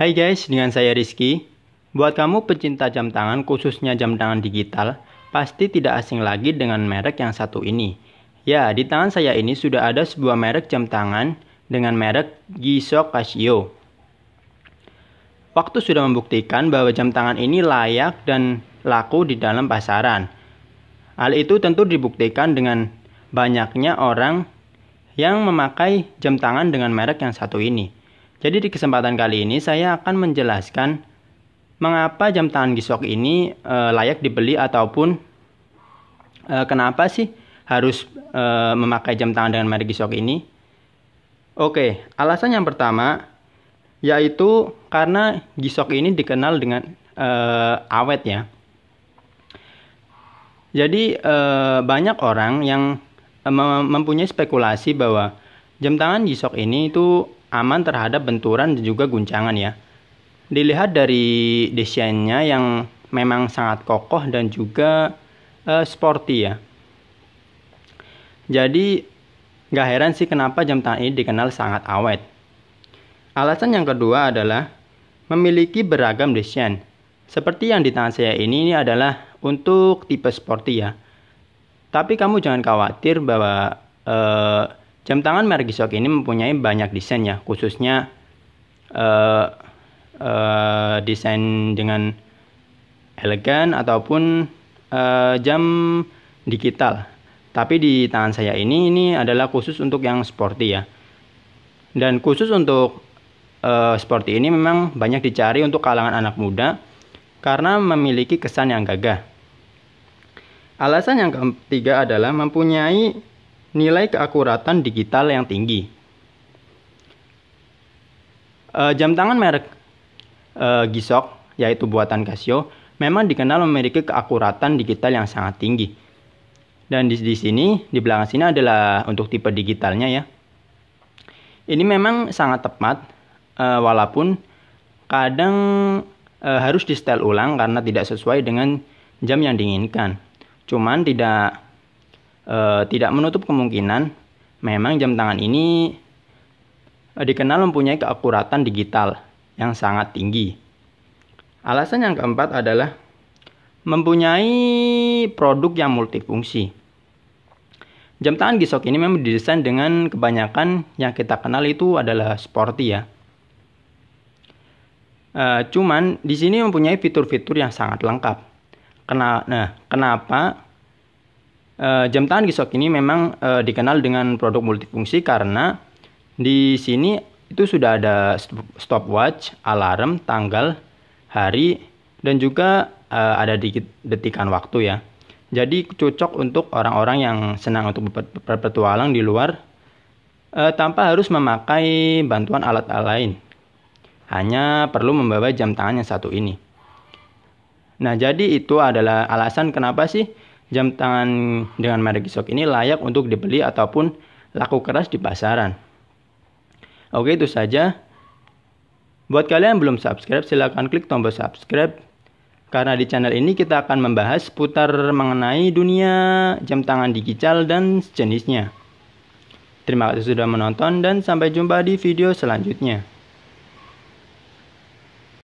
Hai guys, dengan saya Rizky. Buat kamu pecinta jam tangan, khususnya jam tangan digital, pasti tidak asing lagi dengan merek yang satu ini. Ya, di tangan saya ini sudah ada sebuah merek jam tangan dengan merek Giso Casio. Waktu sudah membuktikan bahwa jam tangan ini layak dan laku di dalam pasaran. Hal itu tentu dibuktikan dengan banyaknya orang yang memakai jam tangan dengan merek yang satu ini. Jadi di kesempatan kali ini saya akan menjelaskan mengapa jam tangan G-Shock ini e, layak dibeli ataupun e, kenapa sih harus e, memakai jam tangan dengan merek G-Shock ini. Oke, alasan yang pertama yaitu karena G-Shock ini dikenal dengan e, awet ya. Jadi e, banyak orang yang mempunyai spekulasi bahwa jam tangan Gisok ini itu aman terhadap benturan dan juga guncangan ya. Dilihat dari desainnya yang memang sangat kokoh dan juga uh, sporty ya. Jadi gak heran sih kenapa jam tangan ini dikenal sangat awet. Alasan yang kedua adalah memiliki beragam desain. Seperti yang di tangan saya ini, ini adalah untuk tipe sporty ya. Tapi kamu jangan khawatir bahwa uh, Jam tangan merek Gisok ini mempunyai banyak desain ya, khususnya uh, uh, desain dengan elegan ataupun uh, jam digital. Tapi di tangan saya ini ini adalah khusus untuk yang sporty ya. Dan khusus untuk uh, sporty ini memang banyak dicari untuk kalangan anak muda karena memiliki kesan yang gagah. Alasan yang ketiga adalah mempunyai nilai keakuratan digital yang tinggi. E, jam tangan merek e, Gisok, yaitu buatan Casio, memang dikenal memiliki keakuratan digital yang sangat tinggi. Dan di, di sini, di belakang sini adalah untuk tipe digitalnya ya. Ini memang sangat tepat, e, walaupun kadang e, harus di setel ulang karena tidak sesuai dengan jam yang diinginkan. Cuman tidak e, tidak menutup kemungkinan memang jam tangan ini eh, dikenal mempunyai keakuratan digital yang sangat tinggi. Alasan yang keempat adalah mempunyai produk yang multifungsi. Jam tangan Gisok ini memang didesain dengan kebanyakan yang kita kenal itu adalah sporty ya. E, cuman di sini mempunyai fitur-fitur yang sangat lengkap. Kena, nah, kenapa Eh, jam tangan gisok ini memang uh, dikenal dengan produk multifungsi karena di sini itu sudah ada stopwatch, alarm, tanggal, hari, dan juga uh, ada dikit detikan waktu ya. Jadi cocok untuk orang-orang yang senang untuk berpetualang di luar uh, tanpa harus memakai bantuan alat lain. Hanya perlu membawa jam tangan yang satu ini. Nah, jadi itu adalah alasan kenapa sih Jam tangan dengan merek g ini layak untuk dibeli ataupun laku keras di pasaran. Oke, itu saja. Buat kalian yang belum subscribe, silahkan klik tombol subscribe. Karena di channel ini kita akan membahas putar mengenai dunia jam tangan digital dan sejenisnya. Terima kasih sudah menonton dan sampai jumpa di video selanjutnya.